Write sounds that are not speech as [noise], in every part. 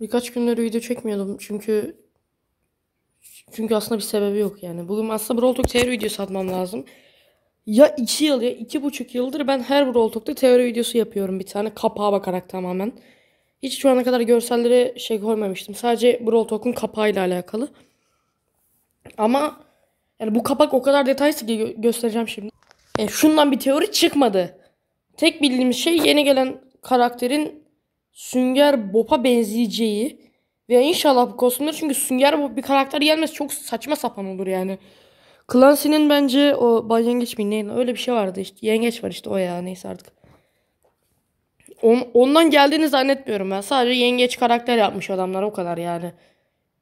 Birkaç günleri video çekmiyordum çünkü çünkü aslında bir sebebi yok yani. Bugün aslında Brawl Talk teori videosu atmam lazım. Ya 2 yıl ya 2,5 yıldır ben her Brawl Talk'ta teori videosu yapıyorum bir tane kapağa bakarak tamamen. Hiç şu ana kadar görsellere şey koymamıştım. Sadece Brawl Talk'un kapağıyla alakalı. Ama yani bu kapak o kadar detaylı ki gö göstereceğim şimdi. E, şundan bir teori çıkmadı. Tek bildiğimiz şey yeni gelen karakterin Sünger Bob'a benzeyeceği ve inşallah bu kostümler çünkü Sünger Bob bir karakter gelmez çok saçma sapan olur yani. Clancy'nin bence o Bay Yengeç mi neydi öyle bir şey vardı işte yengeç var işte o ya neyse artık. On, ondan geldiğini zannetmiyorum ben. Sadece yengeç karakter yapmış adamlar o kadar yani.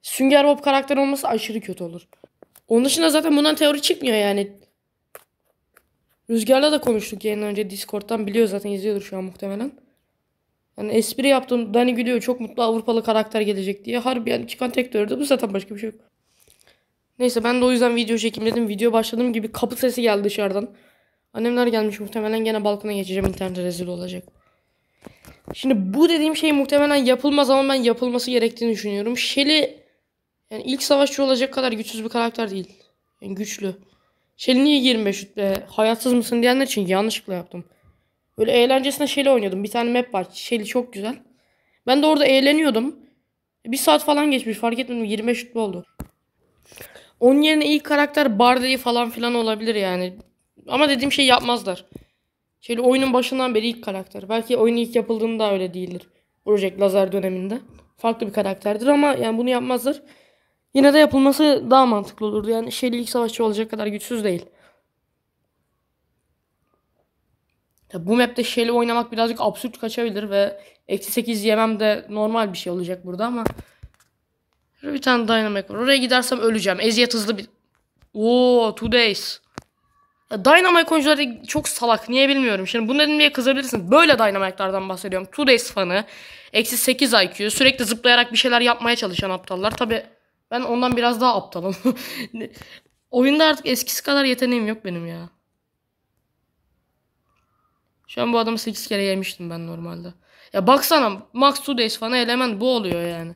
Sünger Bob karakter olması aşırı kötü olur. Onun dışında zaten bundan teori çıkmıyor yani. Rüzgar'la da konuştuk yayından önce Discord'dan biliyor zaten izliyordur şu an muhtemelen. Hani espri yaptım. Dani gülüyor. Çok mutlu Avrupalı karakter gelecek diye. Harbi yani çıkan tek teori bu zaten başka bir şey yok. Neyse ben de o yüzden video çekim dedim. Video başladığım gibi kapı sesi geldi dışarıdan. Annemler gelmiş muhtemelen gene balkona geçeceğim. İnternet rezil olacak. Şimdi bu dediğim şey muhtemelen yapılmaz ama ben yapılması gerektiğini düşünüyorum. Shelly yani ilk savaşçı olacak kadar güçsüz bir karakter değil. Yani güçlü. Shelly niye 25 rütbe? Hayatsız mısın diyenler için yanlışlıkla yaptım. Böyle eğlencesine şeyle oynuyordum. Bir tane map var. Şeyli çok güzel. Ben de orada eğleniyordum. Bir saat falan geçmiş fark etmedim. 25 şutlu oldu. Onun yerine ilk karakter Barley falan filan olabilir yani. Ama dediğim şey yapmazlar. Şöyle oyunun başından beri ilk karakter. Belki oyun ilk yapıldığında öyle değildir. Project Lazer döneminde. Farklı bir karakterdir ama yani bunu yapmazlar. Yine de yapılması daha mantıklı olurdu. Yani Shelly ilk savaşçı olacak kadar güçsüz değil. Tabi bu map'te Shelly oynamak birazcık absürt kaçabilir ve eksi 8 yemem de normal bir şey olacak burada ama bir tane Dynamic var. Oraya gidersem öleceğim. Eziyet hızlı bir... Oo, two days. Ya Dynamite oyuncuları çok salak. Niye bilmiyorum. Şimdi bunu dedim diye kızabilirsin. Böyle Dynamite'lardan bahsediyorum. Two days fanı. Eksi 8 IQ. Sürekli zıplayarak bir şeyler yapmaya çalışan aptallar. Tabi ben ondan biraz daha aptalım. [laughs] Oyunda artık eskisi kadar yeteneğim yok benim ya. Şu an bu adamı 8 kere yemiştim ben normalde. Ya baksana Max Tudes falan eleman bu oluyor yani.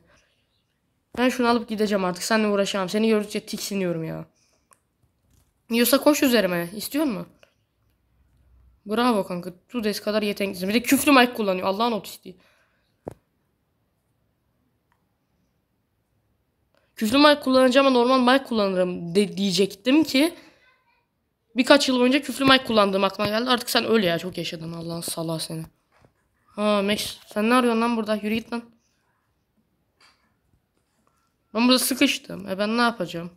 Ben şunu alıp gideceğim artık. Seninle uğraşamam. Seni gördükçe tiksiniyorum ya. Yiyorsa koş üzerime. İstiyor mu? Bravo kanka. Tudes kadar yetenekli. Bir de küflü mic kullanıyor. Allah'ın istiyor. Küflü mic kullanacağım ama normal mic kullanırım de diyecektim ki Birkaç yıl önce küflü mic kullandığım aklıma geldi. Artık sen öl ya çok yaşadın Allah'ın salak seni. Ha Meş sen ne arıyorsun lan burada? Yürü git lan. Ben burada sıkıştım. E ben ne yapacağım?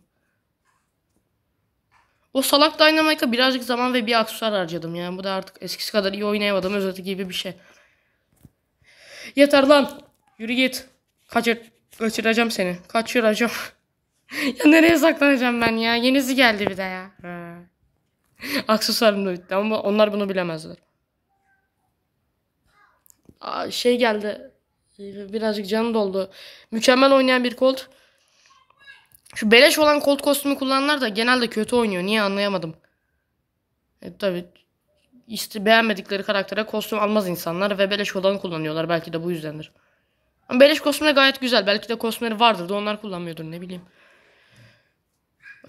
O salak Dynamite'a birazcık zaman ve bir aksesuar harcadım yani. Bu da artık eskisi kadar iyi oynayamadım özeti gibi bir şey. Yeter lan. Yürü git. Kaçır, kaçıracağım seni. Kaçıracağım. [laughs] ya nereye saklanacağım ben ya? Yenisi geldi bir de ya. Ha. [laughs] Aksesuarım da bitti ama onlar bunu bilemezler. Aa, şey geldi. Birazcık canı doldu. Mükemmel oynayan bir kolt. Şu beleş olan kolt kostümü kullananlar da genelde kötü oynuyor. Niye anlayamadım. E, tabii işte beğenmedikleri karaktere kostüm almaz insanlar ve beleş olanı kullanıyorlar. Belki de bu yüzdendir. Ama beleş kostümü gayet güzel. Belki de kostümleri vardır da onlar kullanmıyordur ne bileyim.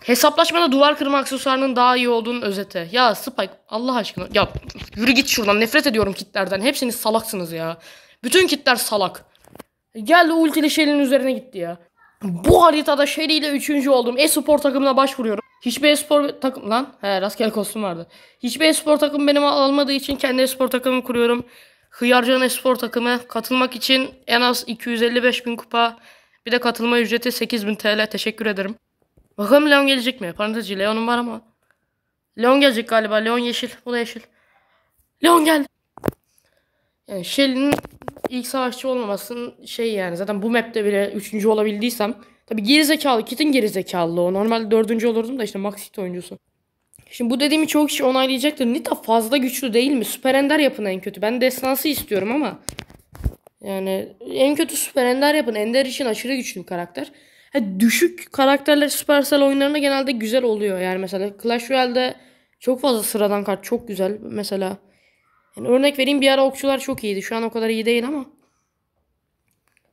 Hesaplaşmada duvar kırma aksesuarının daha iyi olduğunun özeti. Ya Spike Allah aşkına. Ya yürü git şuradan. Nefret ediyorum kitlerden. Hepsiniz salaksınız ya. Bütün kitler salak. Geldi ultili Shelly'nin üzerine gitti ya. Bu haritada Shelly ile üçüncü oldum. E-spor takımına başvuruyorum. Hiçbir e-spor takım lan. He rastgele kostüm vardı. Hiçbir e-spor takım benim almadığı için kendi e-spor takımı kuruyorum. Hıyarcan e-spor takımı. Katılmak için en az 255 bin kupa. Bir de katılma ücreti 8000 TL. Teşekkür ederim. Bakalım Leon gelecek mi? Parantezi Leon'un var ama. Leon gelecek galiba. Leon yeşil. bu da yeşil. Leon geldi. Yani Shelly'nin ilk savaşçı olmamasının şey yani zaten bu map'te bile üçüncü olabildiysem tabi gerizekalı Kit'in gerizekalı o. Normalde dördüncü olurdum da işte Max Hit oyuncusu. Şimdi bu dediğimi çok kişi onaylayacaktır. Nita fazla güçlü değil mi? Süper Ender yapın en kötü. Ben destansı istiyorum ama yani en kötü Süper Ender yapın. Ender için aşırı güçlü bir karakter düşük karakterler Supercell oyunlarında genelde güzel oluyor. Yani mesela Clash Royale'de çok fazla sıradan kart çok güzel. Mesela yani örnek vereyim bir ara okçular çok iyiydi. Şu an o kadar iyi değil ama.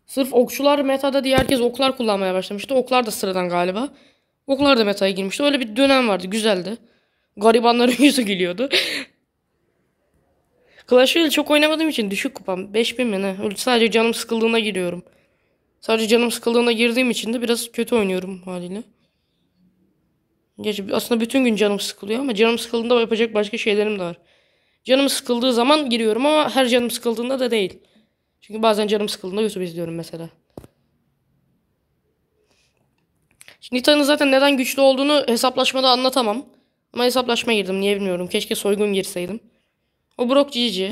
Sırf okçular metada diye herkes oklar kullanmaya başlamıştı. Oklar da sıradan galiba. Oklar da metaya girmişti. Öyle bir dönem vardı. Güzeldi. Garibanların [laughs] yüzü gülüyordu. Clash Royale çok oynamadığım için düşük kupam. 5000 mi ne? sadece canım sıkıldığına giriyorum. Sadece canım sıkıldığına girdiğim için de biraz kötü oynuyorum haliyle. Gerçi aslında bütün gün canım sıkılıyor ama canım sıkıldığında yapacak başka şeylerim de var. Canım sıkıldığı zaman giriyorum ama her canım sıkıldığında da değil. Çünkü bazen canım sıkıldığında YouTube izliyorum mesela. Nita'nın zaten neden güçlü olduğunu hesaplaşmada anlatamam. Ama hesaplaşma girdim niye bilmiyorum. Keşke soygun girseydim. O Brock GG. Ee,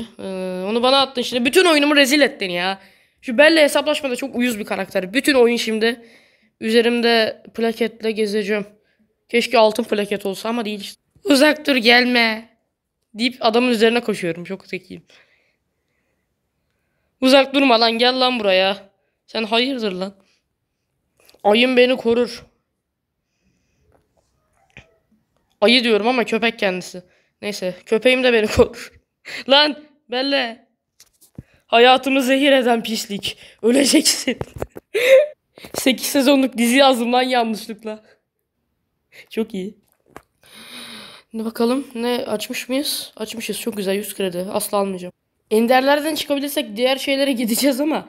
onu bana attın şimdi. Bütün oyunumu rezil ettin ya. Şu Bell'le hesaplaşmada çok uyuz bir karakter. Bütün oyun şimdi üzerimde plaketle gezeceğim. Keşke altın plaket olsa ama değil işte. Uzak dur gelme. Deyip adamın üzerine koşuyorum. Çok zekiyim. Uzak durma lan gel lan buraya. Sen hayırdır lan. Ayım beni korur. Ayı diyorum ama köpek kendisi. Neyse köpeğim de beni korur. [laughs] lan Belle. Hayatımı zehir eden pislik. Öleceksin. 8 [laughs] sezonluk dizi yazdım yanlışlıkla. Çok iyi. Ne bakalım ne açmış mıyız? Açmışız çok güzel 100 kredi. Asla almayacağım. Enderlerden çıkabilirsek diğer şeylere gideceğiz ama.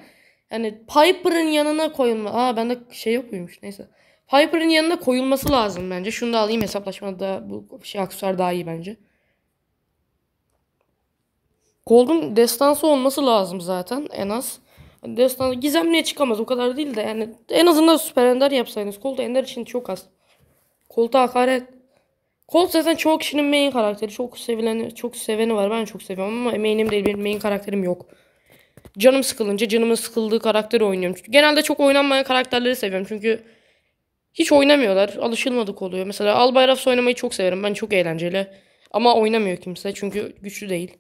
Yani Piper'ın yanına koyulma. Aa bende şey yok muymuş neyse. Piper'ın yanına koyulması lazım bence. Şunu da alayım hesaplaşmada bu şey aksesuar daha iyi bence. Gold'un destansı olması lazım zaten en az. Destansı niye çıkamaz o kadar değil de yani en azından süper ender yapsaydınız. Gold ender için çok az. Gold'a hakaret. Gold zaten çok kişinin main karakteri. Çok sevileni, çok seveni var. Ben çok seviyorum ama main'im değil. Benim main karakterim yok. Canım sıkılınca canımın sıkıldığı karakteri oynuyorum. Çünkü genelde çok oynanmayan karakterleri seviyorum. Çünkü hiç oynamıyorlar. Alışılmadık oluyor. Mesela Albayraksı oynamayı çok severim. Ben çok eğlenceli. Ama oynamıyor kimse. Çünkü güçlü değil.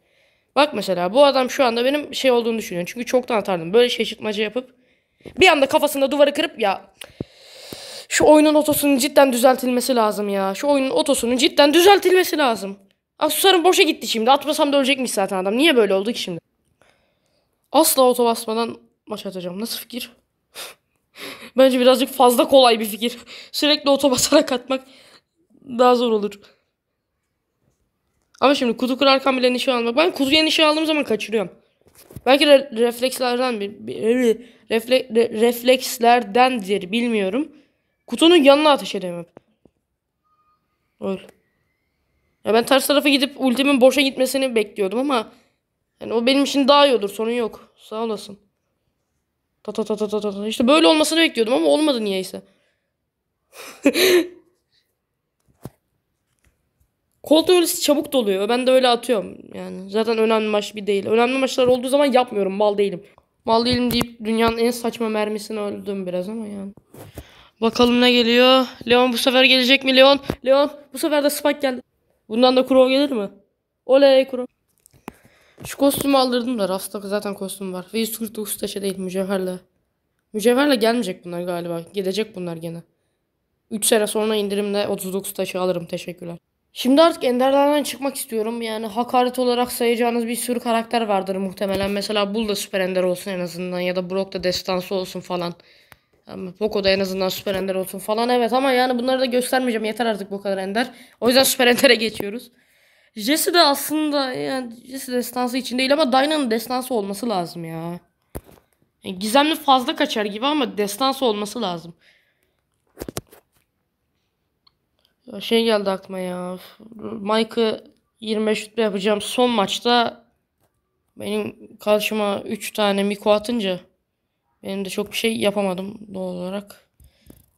Bak mesela bu adam şu anda benim şey olduğunu düşünüyor. Çünkü çoktan atardım. Böyle şaşırtmaca yapıp bir anda kafasında duvarı kırıp ya şu oyunun otosunun cidden düzeltilmesi lazım ya. Şu oyunun otosunun cidden düzeltilmesi lazım. Aksesuarım boşa gitti şimdi. Atmasam da ölecekmiş zaten adam. Niye böyle oldu ki şimdi? Asla oto basmadan maç atacağım. Nasıl fikir? [laughs] Bence birazcık fazla kolay bir fikir. Sürekli oto basarak atmak daha zor olur. Ama şimdi kutu kırarken bile nişan almak. Ben kutuya nişan aldığım zaman kaçırıyorum. Belki re reflekslerden bir, bir ıı, refle re reflekslerdendir bilmiyorum. Kutunun yanına ateş edemem. Öyle. Ya ben ters tarafa gidip ultimin boşa gitmesini bekliyordum ama yani o benim için daha iyi olur. Sorun yok. Sağ olasın. Ta ta ta ta ta ta. İşte böyle olmasını bekliyordum ama olmadı niyeyse. [laughs] Koltuğu öyle çabuk doluyor. Ben de öyle atıyorum. Yani zaten önemli maç bir değil. Önemli maçlar olduğu zaman yapmıyorum. Mal değilim. Mal değilim deyip dünyanın en saçma mermisini öldüm biraz ama yani. Bakalım ne geliyor. Leon bu sefer gelecek mi Leon? Leon bu sefer de Spike geldi. Bundan da Crow gelir mi? Oley Crow. Şu kostümü aldırdım da rafta zaten kostüm var. Ve 149 taşı şey değil mücevherle. Mücevherle gelmeyecek bunlar galiba. Gidecek bunlar gene. 3 sene sonra indirimle 39 taşı alırım. Teşekkürler. Şimdi artık Enderlerden çıkmak istiyorum. Yani hakaret olarak sayacağınız bir sürü karakter vardır muhtemelen. Mesela Bull da süper Ender olsun en azından ya da Brock da destansı olsun falan. Ama Poco da en azından süper Ender olsun falan evet ama yani bunları da göstermeyeceğim. Yeter artık bu kadar Ender. O yüzden süper Ender'e geçiyoruz. Jesse de aslında yani Jesse destansı için değil ama Dyna'nın destansı olması lazım ya. Yani gizemli fazla kaçar gibi ama destansı olması lazım. Ya şey geldi aklıma ya. Mike'ı 25 şutla yapacağım son maçta benim karşıma 3 tane Miko atınca benim de çok bir şey yapamadım doğal olarak.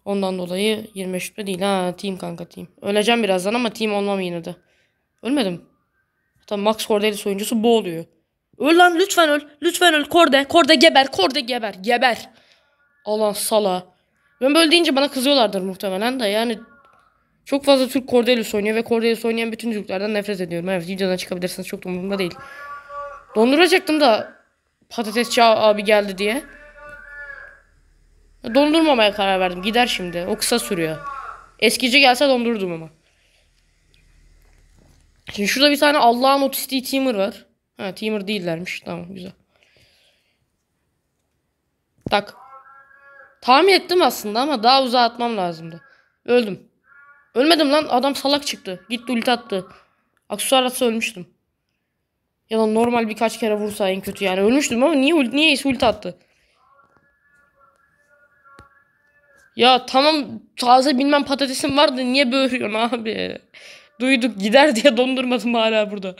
Ondan dolayı 25 şutla değil ha team kanka team. Öleceğim birazdan ama team olmam yine de. Ölmedim. Tam Max Cordelis oyuncusu bu oluyor. Öl lan lütfen öl. Lütfen öl. Korde. Korde geber. Korde geber. Geber. Allah sala. Ben böyle deyince bana kızıyorlardır muhtemelen de yani çok fazla Türk Cordelius oynuyor ve Cordelius oynayan bütün Türklerden nefret ediyorum. Evet videodan çıkabilirsiniz çok da umurumda değil. Donduracaktım da patatesçi abi geldi diye. Dondurmamaya karar verdim. Gider şimdi. O kısa sürüyor. Eskici gelse dondurdum ama. Şimdi şurada bir tane Allah'ın otistiği Timur var. Ha Timur değillermiş. Tamam güzel. Tak. Tahmin ettim aslında ama daha uzağa atmam lazımdı. Öldüm. Ölmedim lan. Adam salak çıktı. Gitti ulti attı. Aksesuar atsa ölmüştüm. Ya da normal birkaç kere vursa en kötü yani. Ölmüştüm ama niye ulti, niye ulti attı? Ya tamam taze bilmem patatesim vardı. Niye böğürüyorsun abi? Duyduk gider diye dondurmadım hala burada.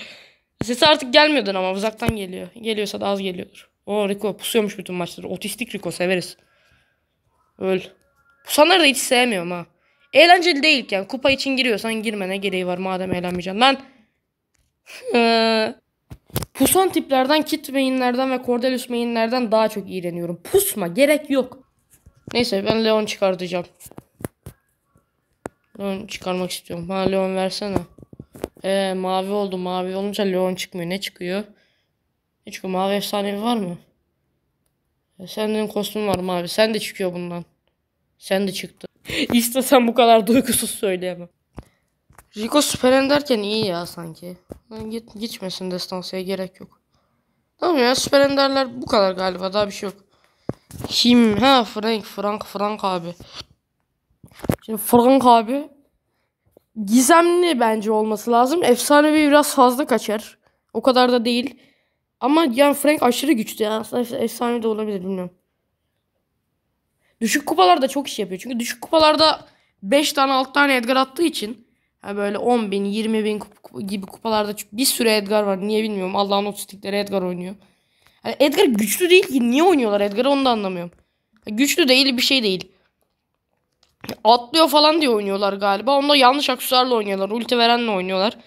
ses artık gelmiyordur ama uzaktan geliyor. Geliyorsa da az geliyordur. O Rico pusuyormuş bütün maçları. Otistik Rico severiz. Öl. Pusanları da hiç sevmiyorum ha. Eğlenceli değil yani. Kupa için giriyorsan girmene gereği var madem eğlenmeyeceksin. Lan [laughs] ee, pusan tiplerden, kit mainlerden ve Cordelius mainlerden daha çok iğreniyorum. Pusma gerek yok. Neyse ben Leon çıkartacağım. Leon çıkarmak istiyorum. Ha Leon versene. Ee, mavi oldu. Mavi olunca Leon çıkmıyor. Ne çıkıyor? Ne çıkıyor? Mavi efsanevi var mı? senin kostüm var mavi. Sen de çıkıyor bundan. Sen de çıktı. [laughs] İstesem bu kadar duygusuz söyleyemem. Rico Süperen derken iyi ya sanki. Yani git, gitmesin destansıya gerek yok. Tamam ya Süperen derler bu kadar galiba daha bir şey yok. Kim? Ha Frank, Frank, Frank abi. Şimdi Frank abi gizemli bence olması lazım. Efsanevi biraz fazla kaçar. O kadar da değil. Ama yani Frank aşırı güçlü. Yani aslında efsane de olabilir bilmiyorum. Düşük kupalarda çok iş yapıyor. Çünkü düşük kupalarda 5 tane 6 tane Edgar attığı için yani böyle 10 bin 20 bin kup gibi kupalarda bir sürü Edgar var. Niye bilmiyorum. Allah'ın otistikleri Edgar oynuyor. Yani Edgar güçlü değil ki. Niye oynuyorlar Edgar'ı onu da anlamıyorum. Yani güçlü değil bir şey değil. Atlıyor falan diye oynuyorlar galiba. Onda yanlış aksesuarla oynuyorlar. Ulti verenle oynuyorlar.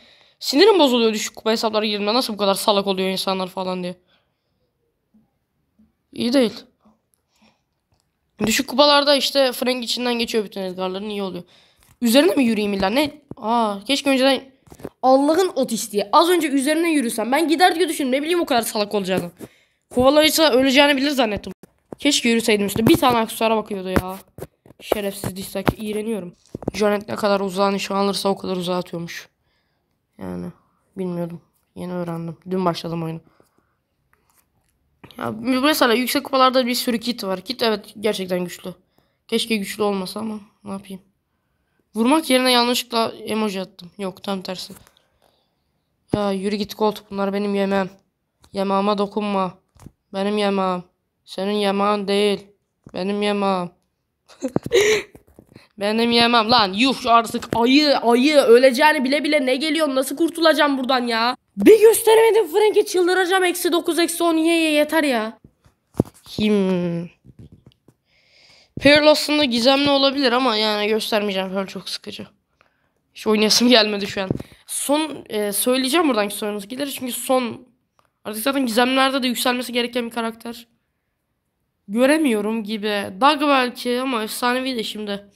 Sinirim bozuluyor düşük kupa hesapları girdiğinde. Nasıl bu kadar salak oluyor insanlar falan diye. İyi değil. Düşük kupalarda işte Frank içinden geçiyor bütün Edgar'ların iyi oluyor. Üzerine mi yürüyeyim illa ne? Aa keşke önceden Allah'ın otistiği. Az önce üzerine yürüsem ben gider diye düşündüm. Ne bileyim o kadar salak olacağını. Kovalayıcı öleceğini bilir zannettim. Keşke yürüseydim işte Bir tane aksesuara bakıyordu ya. Şerefsiz dislike. iğreniyorum. Jonet ne kadar uzağa nişan alırsa o kadar uzağa atıyormuş. Yani bilmiyordum. Yeni öğrendim. Dün başladım oyunu. Ya mesela yüksek kupalarda bir sürü kit var. Kit evet gerçekten güçlü. Keşke güçlü olmasa ama ne yapayım. Vurmak yerine yanlışlıkla emoji attım. Yok tam tersi. Ya yürü git koltuk Bunlar benim yemem. Yemağıma dokunma. Benim yemem. Senin yemağın değil. Benim yemem. [laughs] benim yemem lan. Yuh artık ayı ayı öleceğini bile bile ne geliyor? Nasıl kurtulacağım buradan ya? Bir gösteremedim Frank'i çıldıracağım. Eksi 9 eksi 10 ye ye yeter ya. Kim? Pearl aslında gizemli olabilir ama yani göstermeyeceğim. Pearl çok sıkıcı. Hiç oynayasım gelmedi şu an. Son e, söyleyeceğim buradanki sorunuz gelir. Çünkü son artık zaten gizemlerde de yükselmesi gereken bir karakter. Göremiyorum gibi. Doug belki ama efsanevi de şimdi.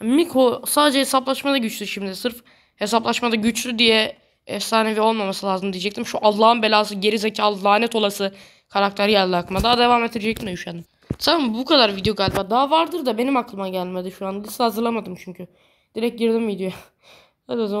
Miko sadece hesaplaşmada güçlü şimdi. Sırf hesaplaşmada güçlü diye efsanevi olmaması lazım diyecektim. Şu Allah'ın belası geri zekalı lanet olası karakter geldi aklıma. Daha devam edecektim de üşendim. Tamam bu kadar video galiba. Daha vardır da benim aklıma gelmedi şu an. Liste hazırlamadım çünkü. Direkt girdim videoya. [laughs] Hadi o zaman.